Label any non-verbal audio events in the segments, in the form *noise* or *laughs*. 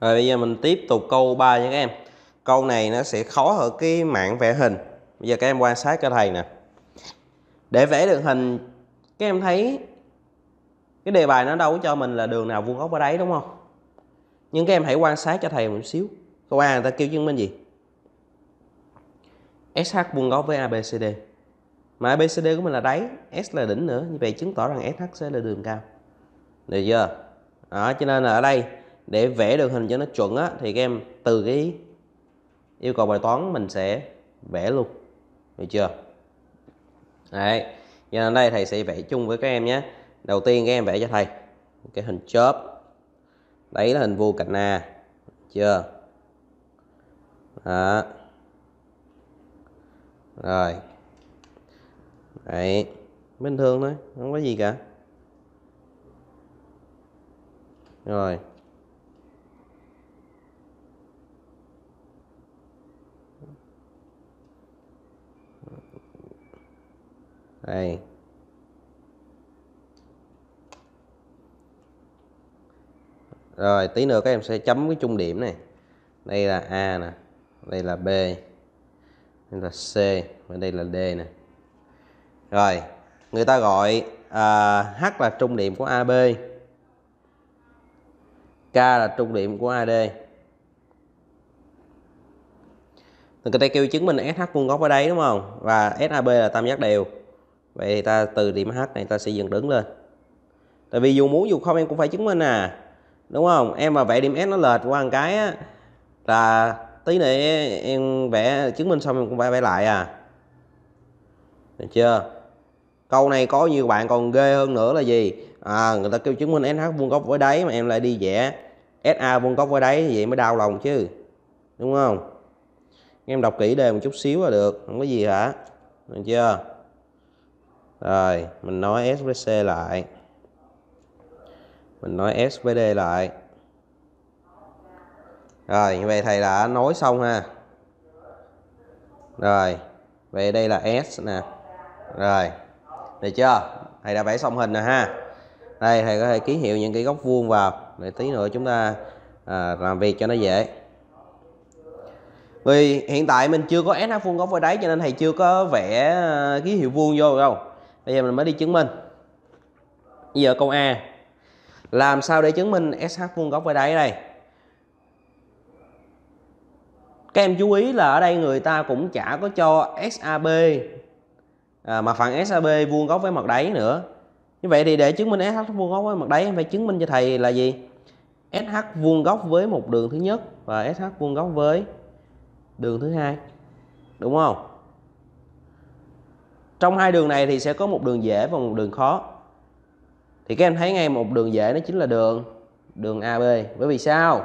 Rồi bây giờ mình tiếp tục câu 3 nha các em. Câu này nó sẽ khó ở cái mạng vẽ hình. Bây giờ các em quan sát cho thầy nè. Để vẽ được hình các em thấy cái đề bài nó đâu có cho mình là đường nào vuông góc ở đấy đúng không? Nhưng các em hãy quan sát cho thầy một xíu. Câu A người ta kêu chứng minh gì? SH vuông góc với ABCD. Mà ABCD của mình là đáy, S là đỉnh nữa, như vậy chứng tỏ rằng SH sẽ là đường cao. Được chưa? Đó, cho nên là ở đây để vẽ được hình cho nó chuẩn á, thì các em từ cái yêu cầu bài toán mình sẽ vẽ luôn được chưa đấy giờ đây thầy sẽ vẽ chung với các em nhé đầu tiên các em vẽ cho thầy cái hình chớp đấy là hình vuông cạnh a chưa đó rồi đấy bình thường thôi không có gì cả rồi đây rồi tí nữa các em sẽ chấm cái trung điểm này đây là A nè đây là B đây là C và đây là D nè rồi người ta gọi à, H là trung điểm của AB K là trung điểm của AD Người ta kêu chứng minh SH vuông góc ở đây đúng không? Và SAB là tam giác đều vậy thì ta từ điểm h này ta sẽ dựng đứng lên tại vì dù muốn dù không em cũng phải chứng minh à đúng không em mà vẽ điểm s nó lệch qua một cái á là tí nữa em vẽ chứng minh xong em cũng phải vẽ lại à được chưa câu này có nhiều bạn còn ghê hơn nữa là gì à, người ta kêu chứng minh sh vuông góc với đáy mà em lại đi vẽ sa vuông góc với đáy vậy mới đau lòng chứ đúng không em đọc kỹ đề một chút xíu là được không có gì hả được chưa rồi mình nói S với C lại mình nói S với D lại rồi như vậy thầy đã nối xong ha rồi vậy đây là S nè rồi được chưa thầy đã vẽ xong hình rồi ha đây thầy có thể ký hiệu những cái góc vuông vào để tí nữa chúng ta à, làm việc cho nó dễ vì hiện tại mình chưa có S SH vuông góc ở đáy cho nên thầy chưa có vẽ à, ký hiệu vuông vô đâu bây giờ mình mới đi chứng minh bây giờ câu a làm sao để chứng minh sh vuông góc với đáy đây các em chú ý là ở đây người ta cũng chả có cho SAB à, mặt phẳng SAB vuông góc với mặt đáy nữa như vậy thì để chứng minh SH vuông góc với mặt đáy em phải chứng minh cho thầy là gì SH vuông góc với một đường thứ nhất và SH vuông góc với đường thứ hai đúng không trong hai đường này thì sẽ có một đường dễ và một đường khó thì các em thấy ngay một đường dễ nó chính là đường đường AB bởi vì sao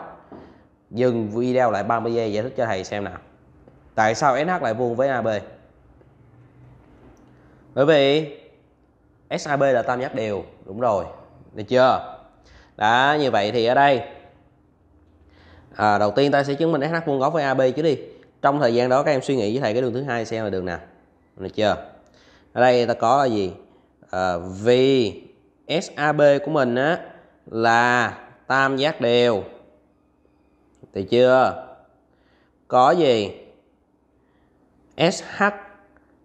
dừng video lại 30 giây giải thích cho thầy xem nào tại sao SH lại vuông với AB bởi vì SAB là tam giác đều đúng rồi được chưa đã như vậy thì ở đây à, đầu tiên ta sẽ chứng minh SH vuông góc với AB chứ đi trong thời gian đó các em suy nghĩ với thầy cái đường thứ hai xem là đường nào được chưa ở đây ta có là gì à, ờ, vì SAB của mình á là tam giác đều thì chưa có gì SH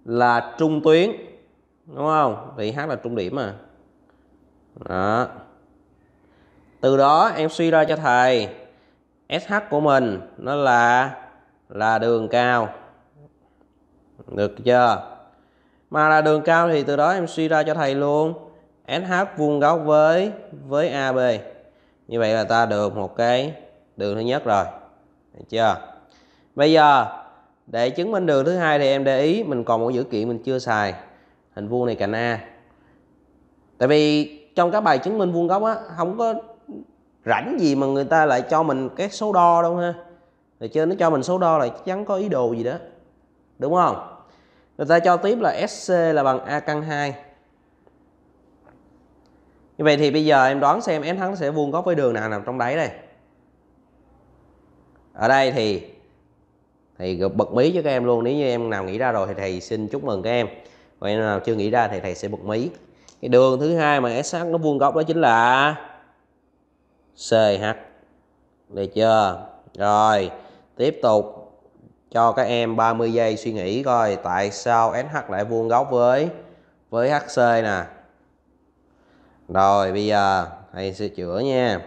là trung tuyến đúng không thì H là trung điểm mà đó từ đó em suy ra cho thầy SH của mình nó là là đường cao được chưa mà là đường cao thì từ đó em suy ra cho thầy luôn SH vuông góc với với AB như vậy là ta được một cái đường thứ nhất rồi được chưa bây giờ để chứng minh đường thứ hai thì em để ý mình còn một dữ kiện mình chưa xài hình vuông này cạnh A tại vì trong các bài chứng minh vuông góc á không có rảnh gì mà người ta lại cho mình cái số đo đâu ha rồi chứ nó cho mình số đo là chắc chắn có ý đồ gì đó đúng không người ta cho tiếp là SC là bằng A căn 2 như vậy thì bây giờ em đoán xem S thắng sẽ vuông góc với đường nào nằm trong đáy đây ở đây thì thì bật mí cho các em luôn nếu như em nào nghĩ ra rồi thì thầy xin chúc mừng các em còn em nào chưa nghĩ ra thì thầy sẽ bật mí cái đường thứ hai mà SH nó vuông góc đó chính là CH được chưa rồi tiếp tục cho các em 30 giây suy nghĩ coi tại sao SH lại vuông góc với với HC nè. Rồi bây giờ thầy sẽ chữa nha.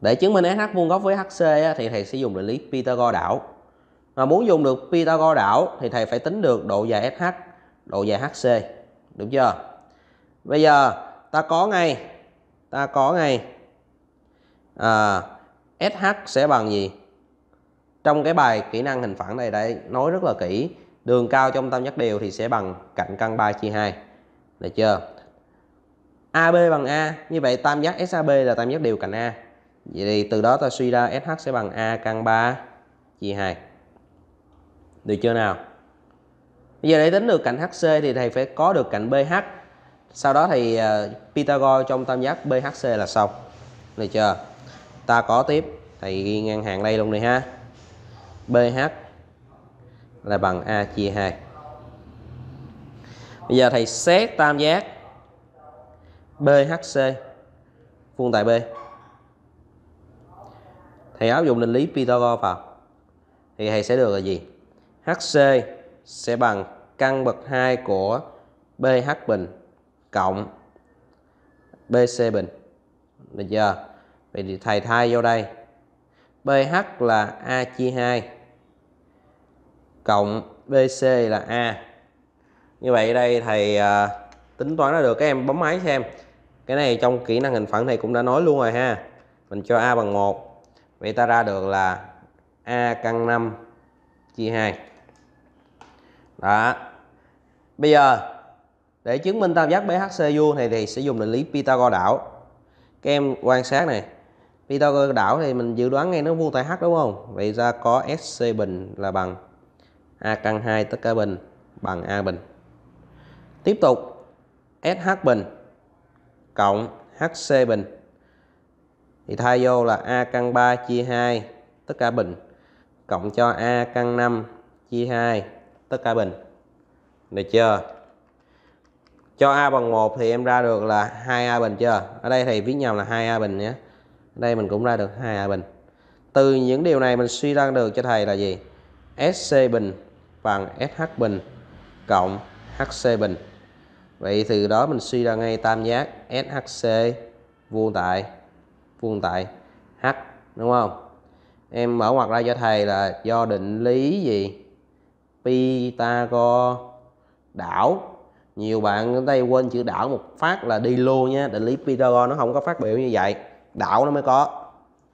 Để chứng minh SH vuông góc với HC á, thì thầy sẽ dùng định lý Pythagore đảo. Mà muốn dùng được Pythagore đảo thì thầy phải tính được độ dài SH, độ dài HC. Đúng chưa? Bây giờ ta có ngay ta có ngay à, SH sẽ bằng gì? trong cái bài kỹ năng hình phẳng này đã nói rất là kỹ đường cao trong tam giác đều thì sẽ bằng cạnh căn 3 chia 2 được chưa AB bằng A như vậy tam giác SAB là tam giác đều cạnh A vậy thì từ đó ta suy ra SH sẽ bằng A căn 3 chia 2 được chưa nào bây giờ để tính được cạnh HC thì thầy phải có được cạnh BH sau đó thì à, Pythagore trong tam giác BHC là xong được chưa ta có tiếp thầy ghi ngang hàng đây luôn đi ha BH là bằng A chia 2 Bây giờ thầy xét tam giác BHC vuông tại B Thầy áp dụng định lý Pythagore vào Thì thầy sẽ được là gì? HC sẽ bằng căn bậc 2 của BH bình cộng BC bình Được chưa? Vậy thì thầy thay vô đây BH là A chia 2 cộng BC là A như vậy đây thầy à, tính toán ra được các em bấm máy xem cái này trong kỹ năng hình phẳng thầy cũng đã nói luôn rồi ha mình cho A bằng 1 vậy ta ra được là A căn 5 chia 2 đó bây giờ để chứng minh tam giác BHC vuông này thì sẽ dùng định lý Pythagore đảo các em quan sát này Pythagore đảo thì mình dự đoán ngay nó vuông tại h đúng không? Vậy ra có SC bình là bằng A căn 2 tất cả bình bằng A bình. Tiếp tục SH bình cộng HC bình thì thay vô là A căn 3 chia 2 tất cả bình cộng cho A căn 5 chia 2 tất cả bình. Được chưa? Cho A bằng 1 thì em ra được là 2A bình chưa? Ở đây thầy viết nhầm là 2A bình nhé đây mình cũng ra được hai a bình từ những điều này mình suy ra được cho thầy là gì SC bình bằng SH bình cộng HC bình vậy từ đó mình suy ra ngay tam giác SHC vuông tại vuông tại H đúng không em mở ngoặc ra cho thầy là do định lý gì Pythagore đảo nhiều bạn ở đây quên chữ đảo một phát là đi luôn nha định lý Pythagore nó không có phát biểu như vậy đảo nó mới có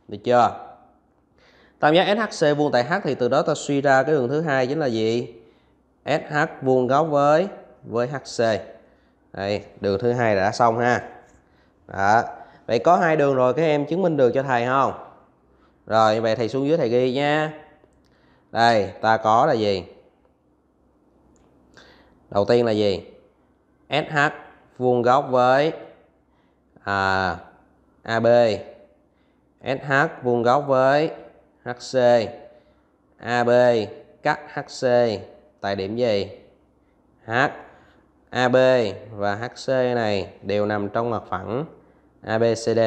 được chưa tam giác SHC vuông tại H thì từ đó ta suy ra cái đường thứ hai chính là gì SH vuông góc với với HC đây đường thứ hai đã xong ha đó. vậy có hai đường rồi các em chứng minh được cho thầy không rồi vậy thầy xuống dưới thầy ghi nha đây ta có là gì đầu tiên là gì SH vuông góc với à, AB SH vuông góc với HC AB cắt HC tại điểm gì? H AB và HC này đều nằm trong mặt phẳng ABCD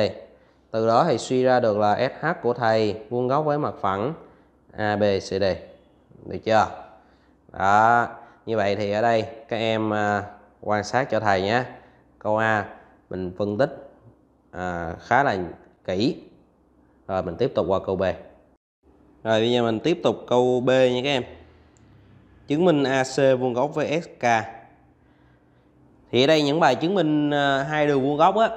từ đó thì suy ra được là SH của thầy vuông góc với mặt phẳng ABCD được chưa đó như vậy thì ở đây các em à, quan sát cho thầy nhé câu A mình phân tích à, khá là kỹ rồi mình tiếp tục qua câu B rồi bây giờ mình tiếp tục câu B nha các em chứng minh AC vuông góc với SK thì ở đây những bài chứng minh à, hai đường vuông góc á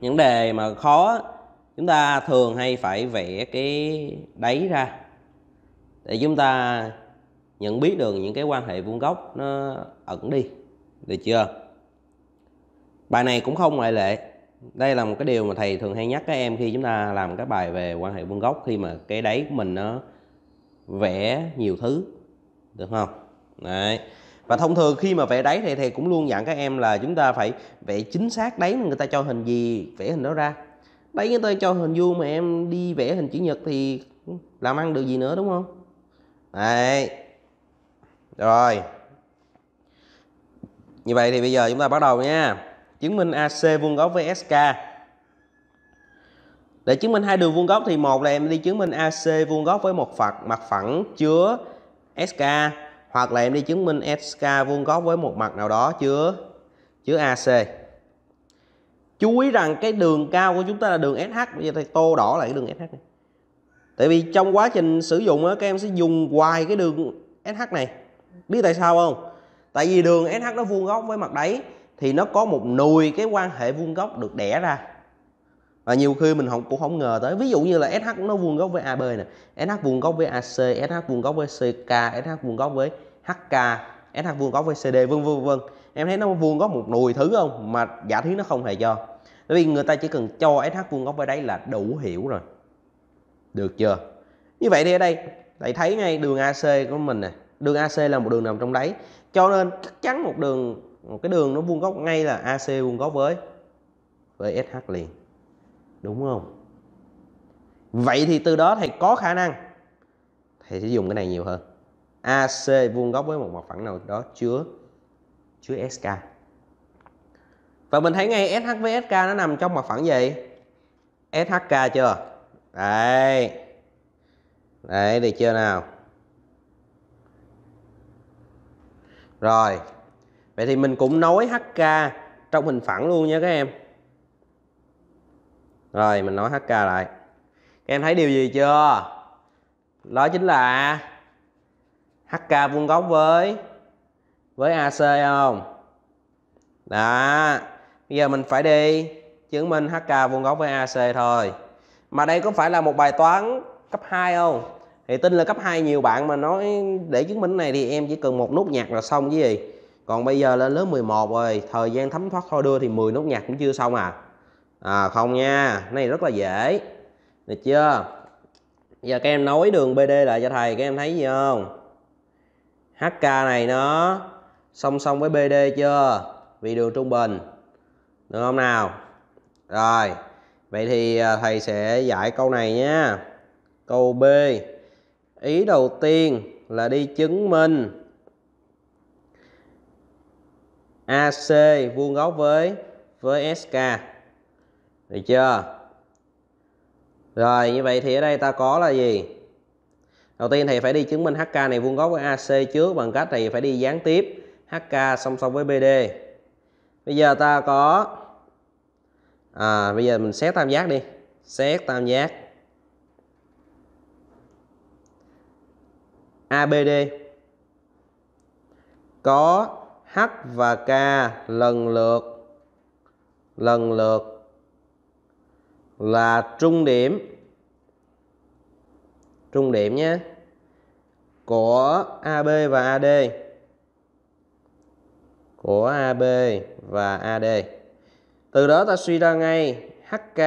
những đề mà khó chúng ta thường hay phải vẽ cái đáy ra để chúng ta nhận biết được những cái quan hệ vuông góc nó ẩn đi được chưa bài này cũng không ngoại lệ đây là một cái điều mà thầy thường hay nhắc các em khi chúng ta làm các bài về quan hệ vuông góc khi mà cái đáy của mình nó vẽ nhiều thứ được không đấy và thông thường khi mà vẽ đáy thì thầy cũng luôn dặn các em là chúng ta phải vẽ chính xác đáy mà người ta cho hình gì vẽ hình đó ra đấy người ta cho hình vuông mà em đi vẽ hình chữ nhật thì làm ăn được gì nữa đúng không đấy rồi như vậy thì bây giờ chúng ta bắt đầu nha chứng minh AC vuông góc với SK để chứng minh hai đường vuông góc thì một là em đi chứng minh AC vuông góc với một phạt mặt phẳng chứa SK hoặc là em đi chứng minh SK vuông góc với một mặt nào đó chứa chứa AC. Chú ý rằng cái đường cao của chúng ta là đường SH, bây giờ thầy tô đỏ lại cái đường SH này. Tại vì trong quá trình sử dụng á các em sẽ dùng hoài cái đường SH này. Biết tại sao không? Tại vì đường SH nó vuông góc với mặt đáy thì nó có một nùi cái quan hệ vuông góc được đẻ ra và nhiều khi mình không, cũng không ngờ tới ví dụ như là SH nó vuông góc với AB nè SH vuông góc với AC SH vuông góc với CK SH vuông góc với HK SH vuông góc với CD vân vân vân em thấy nó vuông góc một nùi thứ không mà giả thiết nó không hề cho bởi vì người ta chỉ cần cho SH vuông góc với đấy là đủ hiểu rồi được chưa như vậy thì ở đây thầy thấy ngay đường AC của mình nè đường AC là một đường nằm trong đấy cho nên chắc chắn một đường cái đường nó vuông góc ngay là AC vuông góc với với SH liền đúng không vậy thì từ đó thầy có khả năng thầy sẽ dùng cái này nhiều hơn AC vuông góc với một mặt phẳng nào đó chứa chứa SK và mình thấy ngay SH với SK nó nằm trong mặt phẳng gì SHK chưa đấy đấy được chưa nào rồi vậy thì mình cũng nối hk trong hình phẳng luôn nha các em rồi mình nối hk lại các em thấy điều gì chưa đó chính là hk vuông góc với với ac không đó bây giờ mình phải đi chứng minh hk vuông góc với ac thôi mà đây có phải là một bài toán cấp 2 không thì tin là cấp 2 nhiều bạn mà nói để chứng minh này thì em chỉ cần một nút nhạc là xong chứ gì còn bây giờ lên lớp 11 rồi thời gian thấm thoát thôi đưa thì 10 nốt nhạc cũng chưa xong à à không nha này rất là dễ được chưa giờ các em nối đường BD lại cho thầy các em thấy gì không HK này nó song song với BD chưa vì đường trung bình được không nào rồi vậy thì à, thầy sẽ giải câu này nhé câu B ý đầu tiên là đi chứng minh AC vuông góc với với SK được chưa rồi như vậy thì ở đây ta có là gì đầu tiên thì phải đi chứng minh HK này vuông góc với AC trước bằng cách thì phải đi gián tiếp HK song song với BD bây giờ ta có à, bây giờ mình xét tam giác đi xét tam giác ABD có h và k lần lượt lần lượt là trung điểm trung điểm nhé của AB và AD của AB và AD từ đó ta suy ra ngay HK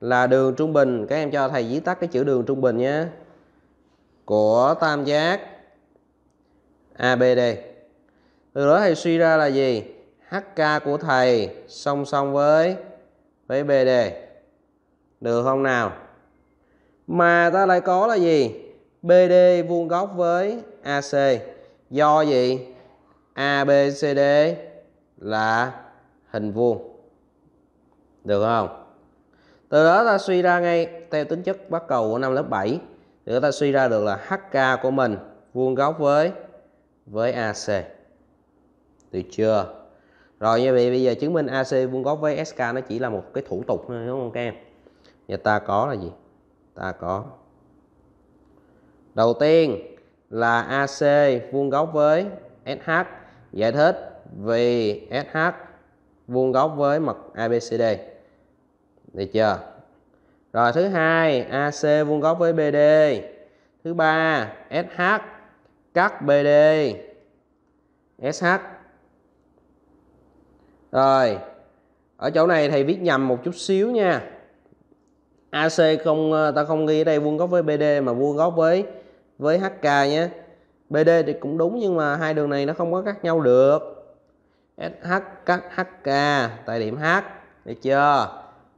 là đường trung bình các em cho thầy viết tắt cái chữ đường trung bình nhé của tam giác ABD từ đó thầy suy ra là gì hk của thầy song song với với bd được không nào mà ta lại có là gì bd vuông góc với ac do gì abcd là hình vuông được không từ đó ta suy ra ngay theo tính chất bắt cầu của năm lớp 7 thì ta suy ra được là hk của mình vuông góc với với ac được chưa rồi như vậy bây giờ chứng minh AC vuông góc với SK nó chỉ là một cái thủ tục thôi đúng không các em giờ ta có là gì ta có đầu tiên là AC vuông góc với SH giải thích vì SH vuông góc với mặt ABCD được chưa rồi thứ hai AC vuông góc với BD thứ ba SH cắt BD SH rồi ở chỗ này thầy viết nhầm một chút xíu nha AC không ờ, ta không ghi ở đây vuông góc với BD mà vuông góc với với HK nhé BD thì cũng đúng nhưng mà hai đường này nó không có cắt nhau được SH cắt HK tại điểm H được chưa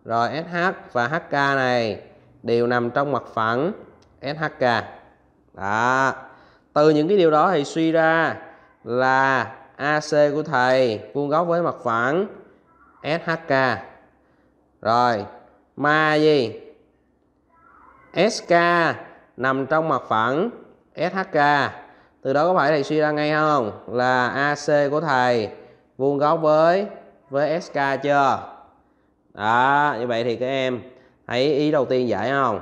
rồi SH và HK này đều nằm trong mặt phẳng SHK đó từ những cái điều đó thì suy ra là AC của thầy vuông góc với mặt phẳng SHK. Rồi, ma gì? SK nằm trong mặt phẳng SHK. Từ đó có phải thầy suy ra ngay không? Là AC của thầy vuông góc với với SK chưa? Đó, như vậy thì các em thấy ý đầu tiên giải không?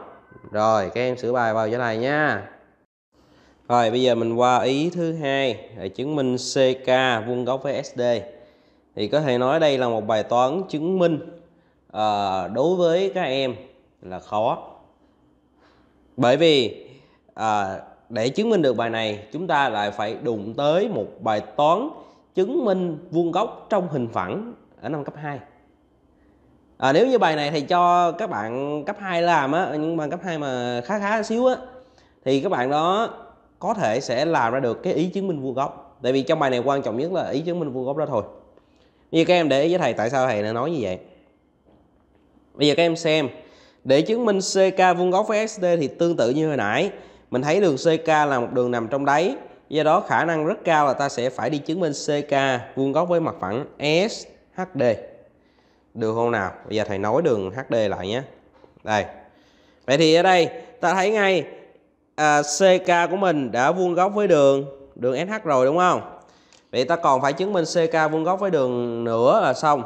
Rồi, các em sửa bài vào cho thầy nha. Rồi bây giờ mình qua ý thứ hai để chứng minh CK vuông góc với SD. Thì có thể nói đây là một bài toán chứng minh à, đối với các em là khó. Bởi vì à, để chứng minh được bài này chúng ta lại phải đụng tới một bài toán chứng minh vuông góc trong hình phẳng ở năm cấp 2. À, nếu như bài này thì cho các bạn cấp 2 làm á, những bạn cấp 2 mà khá khá xíu á thì các bạn đó có thể sẽ làm ra được cái ý chứng minh vuông góc tại vì trong bài này quan trọng nhất là ý chứng minh vuông góc đó thôi Như các em để ý với thầy tại sao thầy lại nói như vậy bây giờ các em xem để chứng minh CK vuông góc với SD thì tương tự như hồi nãy mình thấy đường CK là một đường nằm trong đáy do đó khả năng rất cao là ta sẽ phải đi chứng minh CK vuông góc với mặt phẳng SHD được không nào bây giờ thầy nói đường HD lại nhé đây vậy thì ở đây ta thấy ngay à, CK của mình đã vuông góc với đường đường SH rồi đúng không? Vậy ta còn phải chứng minh CK vuông góc với đường nữa là xong.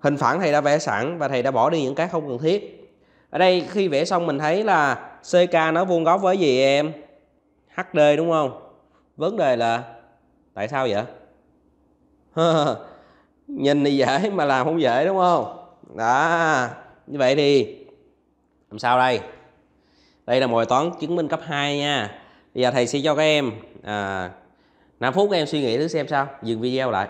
Hình phẳng thầy đã vẽ sẵn và thầy đã bỏ đi những cái không cần thiết. Ở đây khi vẽ xong mình thấy là CK nó vuông góc với gì em? HD đúng không? Vấn đề là tại sao vậy? *laughs* Nhìn thì dễ mà làm không dễ đúng không? Đó. Như vậy thì làm sao đây? đây là bài toán chứng minh cấp 2 nha bây giờ thầy sẽ cho các em à, 5 phút các em suy nghĩ thử xem sao dừng video lại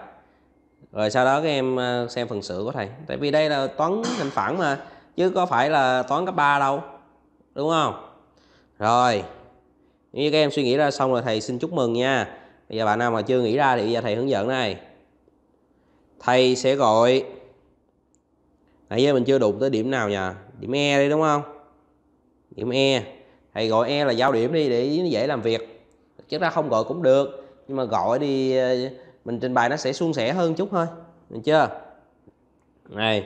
rồi sau đó các em à, xem phần sửa của thầy tại vì đây là toán thành phản mà chứ có phải là toán cấp 3 đâu đúng không rồi như các em suy nghĩ ra xong rồi thầy xin chúc mừng nha bây giờ bạn nào mà chưa nghĩ ra thì bây giờ thầy hướng dẫn này thầy sẽ gọi nãy giờ mình chưa đụng tới điểm nào nhỉ điểm e đi đúng không điểm E thầy gọi E là giao điểm đi để nó dễ làm việc chứ ra không gọi cũng được nhưng mà gọi đi ờ, mình trình bày nó sẽ suôn sẻ hơn chút thôi được chưa này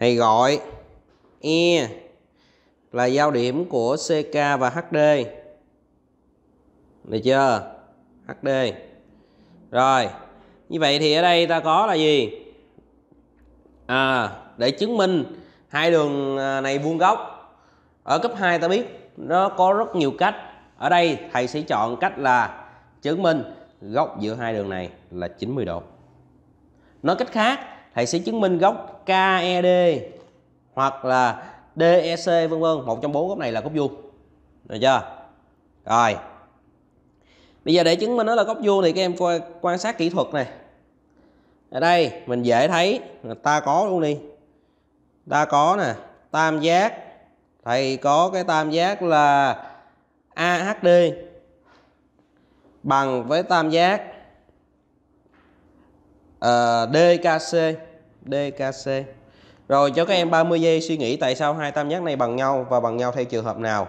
thầy gọi E là giao điểm của CK và HD được chưa HD rồi như vậy thì ở đây ta có là gì à, để chứng minh hai đường ờ, này vuông góc ở cấp 2 ta biết nó có rất nhiều cách ở đây thầy sẽ chọn cách là chứng minh góc giữa hai đường này là 90 độ nói cách khác thầy sẽ chứng minh góc KED hoặc là DEC vân vân một trong bốn góc này là góc vuông được chưa rồi bây giờ để chứng minh nó là góc vuông thì các em coi quan sát kỹ thuật này ở đây mình dễ thấy ta có luôn đi ta có nè tam giác thầy có cái tam giác là AHD bằng với tam giác uh, ờ, DKC DKC rồi cho các em 30 giây suy nghĩ tại sao hai tam giác này bằng nhau và bằng nhau theo trường hợp nào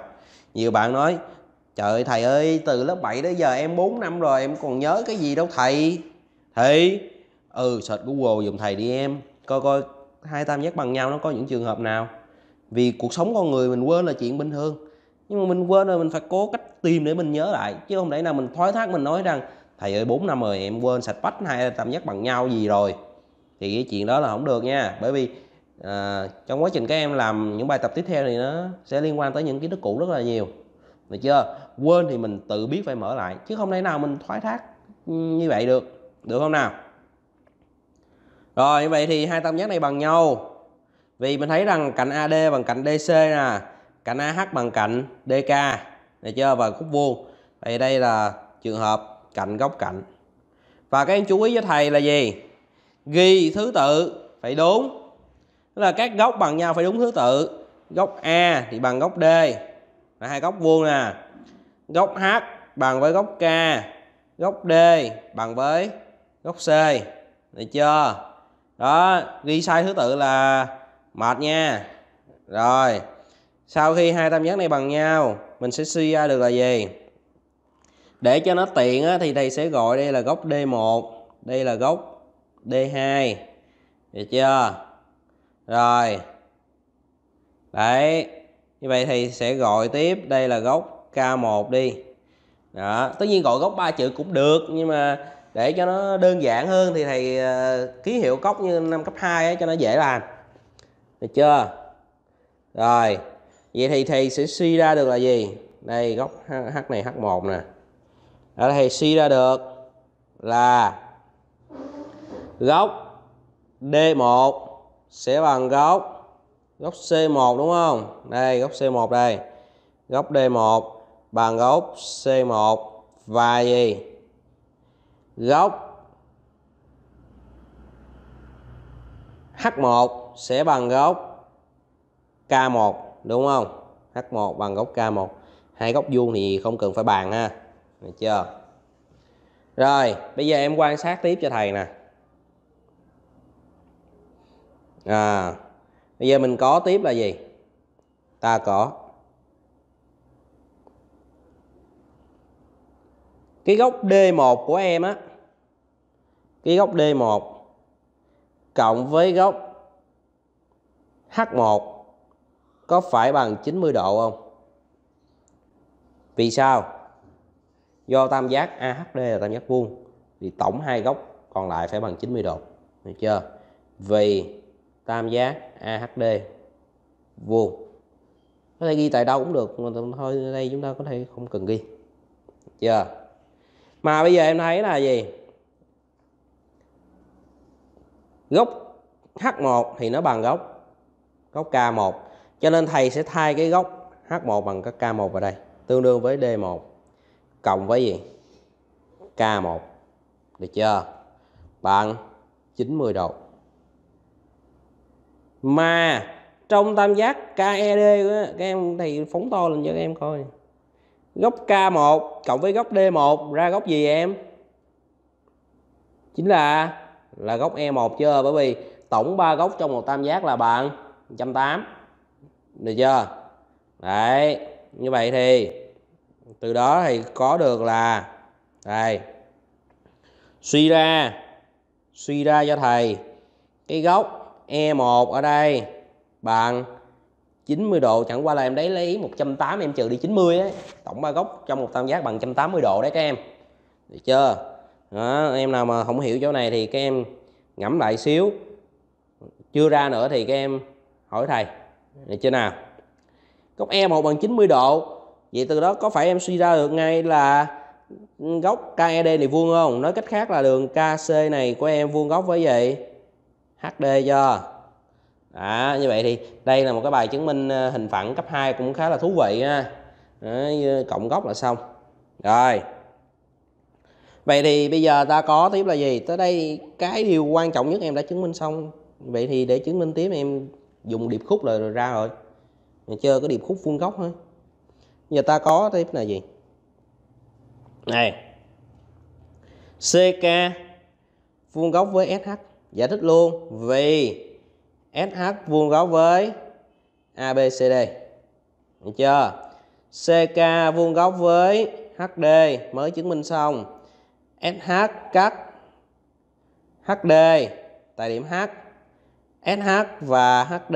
nhiều bạn nói trời thầy ơi từ lớp 7 đến giờ em 4 năm rồi em còn nhớ cái gì đâu thầy thì ừ search google dùng thầy đi em coi coi hai tam giác bằng nhau nó có những trường hợp nào vì cuộc sống con người mình quên là chuyện bình thường nhưng mà mình quên rồi mình phải cố cách tìm để mình nhớ lại chứ không để nào mình thoái thác mình nói rằng thầy ơi 4 năm rồi em quên sạch bách hai tam giác bằng nhau gì rồi thì cái chuyện đó là không được nha bởi vì à, trong quá trình các em làm những bài tập tiếp theo thì nó sẽ liên quan tới những kiến thức cũ rất là nhiều được chưa quên thì mình tự biết phải mở lại chứ không thể nào mình thoái thác như vậy được được không nào rồi vậy thì hai tam giác này bằng nhau vì mình thấy rằng cạnh AD bằng cạnh DC nè cạnh AH bằng cạnh DK này chưa và khúc vuông vậy đây là trường hợp cạnh góc cạnh và các em chú ý với thầy là gì ghi thứ tự phải đúng tức là các góc bằng nhau phải đúng thứ tự góc A thì bằng góc D là hai góc vuông nè góc H bằng với góc K góc D bằng với góc C này chưa đó ghi sai thứ tự là mệt nha rồi sau khi hai tam giác này bằng nhau mình sẽ suy ra được là gì để cho nó tiện á, thì thầy sẽ gọi đây là góc D1 đây là góc D2 được chưa rồi đấy như vậy thì sẽ gọi tiếp đây là góc K1 đi đó tất nhiên gọi góc ba chữ cũng được nhưng mà để cho nó đơn giản hơn thì thầy ờ, ký hiệu cốc như năm cấp 2 ấy, cho nó dễ làm được chưa rồi vậy thì thầy sẽ suy ra được là gì đây góc h này h1 nè ở thầy suy ra được là góc D1 sẽ bằng góc góc C1 đúng không? Đây góc C1 đây. Góc D1 bằng góc C1 và gì? Góc H1 sẽ bằng gốc K1 đúng không? H1 bằng gốc K1. Hai góc vuông thì không cần phải bàn ha. Được chưa? Rồi, bây giờ em quan sát tiếp cho thầy nè. À, bây giờ mình có tiếp là gì? Ta có. Cái góc D1 của em á. Cái góc D1 cộng với góc H1 có phải bằng 90 độ không? Vì sao? Do tam giác AHD là tam giác vuông thì tổng hai góc còn lại phải bằng 90 độ. Được chưa? Vì tam giác AHD vuông. Có thể ghi tại đâu cũng được, mà thôi đây chúng ta có thể không cần ghi. Được chưa? Mà bây giờ em thấy là gì? gốc H1 thì nó bằng gốc gốc K1 cho nên thầy sẽ thay cái gốc H1 bằng cái K1 vào đây tương đương với D1 cộng với gì K1 được chưa bằng 90 độ mà trong tam giác KED đó, các em thầy phóng to lên cho các em coi góc K1 cộng với góc D1 ra góc gì em chính là là góc E1 chưa bởi vì tổng ba góc trong một tam giác là bằng 180 được chưa đấy như vậy thì từ đó thì có được là đây suy ra suy ra cho thầy cái góc E1 ở đây bằng 90 độ chẳng qua là em đấy lấy 180 em trừ đi 90 ấy. tổng ba góc trong một tam giác bằng 180 độ đấy các em được chưa đó, em nào mà không hiểu chỗ này thì các em ngẫm lại xíu chưa ra nữa thì các em hỏi thầy được chưa nào góc e một bằng 90 độ vậy từ đó có phải em suy ra được ngay là góc KED này vuông không nói cách khác là đường KC này của em vuông góc với gì HD cho à như vậy thì đây là một cái bài chứng minh ờ, hình phẳng cấp 2 cũng khá là thú vị ha đó, cộng góc là xong rồi vậy thì bây giờ ta có tiếp là gì tới đây cái điều quan trọng nhất em đã chứng minh xong vậy thì để chứng minh tiếp em dùng điệp khúc rồi, ra rồi mình chơi cái điệp khúc vuông góc thôi giờ ta có tiếp là gì này CK vuông góc với SH giải thích luôn vì SH vuông góc với ABCD được chưa CK vuông góc với HD mới chứng minh xong SH cắt HD tại điểm H. SH và HD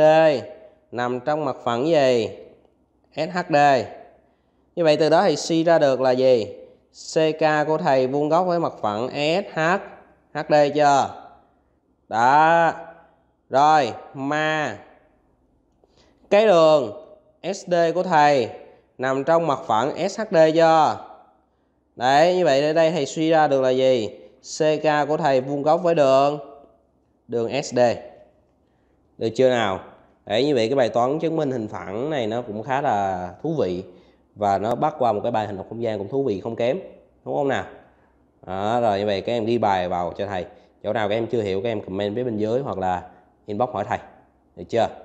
nằm trong mặt phẳng gì? SHD. Như vậy từ đó thì suy ra được là gì? CK của thầy vuông góc với mặt phẳng SH HD chưa? Đó. Rồi, mà cái đường SD của thầy nằm trong mặt phẳng SHD chưa? Đấy, như vậy ở đây thầy suy ra được là gì? CK của thầy vuông góc với đường đường SD. Được chưa nào? Đấy, như vậy cái bài toán chứng minh hình phẳng này nó cũng khá là thú vị và nó bắt qua một cái bài hình học không gian cũng thú vị không kém. Đúng không nào? Đó, rồi như vậy các em ghi bài vào cho thầy. Chỗ nào các em chưa hiểu các em comment phía bên dưới hoặc là inbox hỏi thầy. Được chưa?